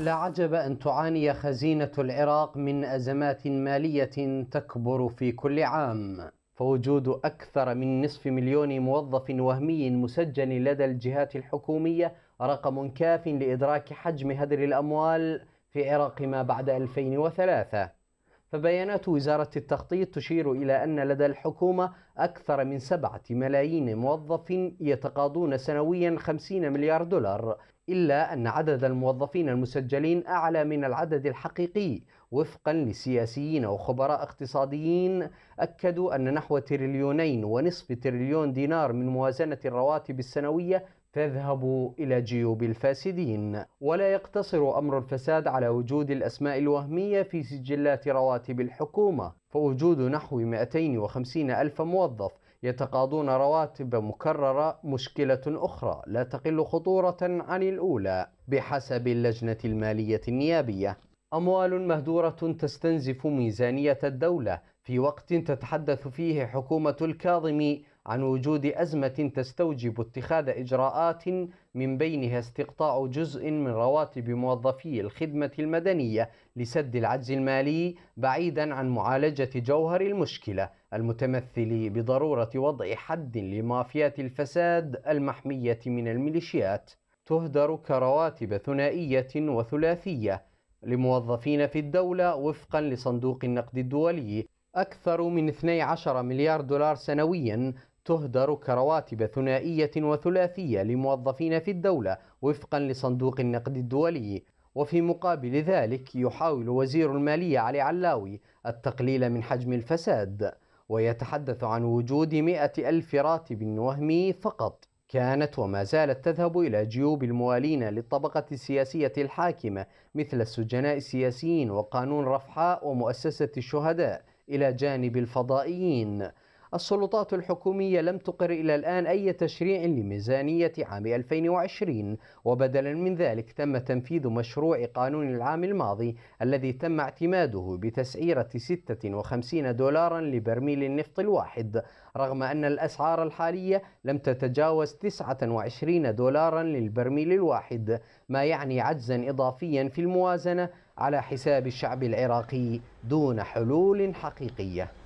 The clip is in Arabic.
لا عجب أن تعاني خزينة العراق من أزمات مالية تكبر في كل عام فوجود أكثر من نصف مليون موظف وهمي مسجل لدى الجهات الحكومية رقم كاف لإدراك حجم هدر الأموال في عراق ما بعد 2003 فبيانات وزارة التخطيط تشير إلى أن لدى الحكومة أكثر من سبعة ملايين موظف يتقاضون سنويا 50 مليار دولار إلا أن عدد الموظفين المسجلين أعلى من العدد الحقيقي وفقا لسياسيين وخبراء اقتصاديين أكدوا أن نحو تريليونين ونصف تريليون دينار من موازنة الرواتب السنوية تذهب إلى جيوب الفاسدين ولا يقتصر أمر الفساد على وجود الأسماء الوهمية في سجلات رواتب الحكومة فوجود نحو 250 ألف موظف يتقاضون رواتب مكررة مشكلة أخرى لا تقل خطورة عن الأولى بحسب اللجنة المالية النيابية أموال مهدورة تستنزف ميزانية الدولة في وقت تتحدث فيه حكومة الكاظم عن وجود أزمة تستوجب اتخاذ إجراءات من بينها استقطاع جزء من رواتب موظفي الخدمة المدنية لسد العجز المالي بعيدا عن معالجة جوهر المشكلة المتمثل بضرورة وضع حد لمافيات الفساد المحمية من الميليشيات تهدر كرواتب ثنائية وثلاثية لموظفين في الدولة وفقا لصندوق النقد الدولي أكثر من 12 مليار دولار سنويا تهدر كرواتب ثنائية وثلاثية لموظفين في الدولة وفقا لصندوق النقد الدولي وفي مقابل ذلك يحاول وزير المالية علي علاوي التقليل من حجم الفساد ويتحدث عن وجود مئة ألف راتب وهمي فقط كانت وما زالت تذهب إلى جيوب الموالين للطبقة السياسية الحاكمة مثل السجناء السياسيين وقانون رفحاء ومؤسسة الشهداء إلى جانب الفضائيين السلطات الحكومية لم تقر إلى الآن أي تشريع لميزانية عام 2020 وبدلا من ذلك تم تنفيذ مشروع قانون العام الماضي الذي تم اعتماده بتسعيرة 56 دولارا لبرميل النفط الواحد رغم أن الأسعار الحالية لم تتجاوز 29 دولارا للبرميل الواحد ما يعني عجزا إضافيا في الموازنة على حساب الشعب العراقي دون حلول حقيقيه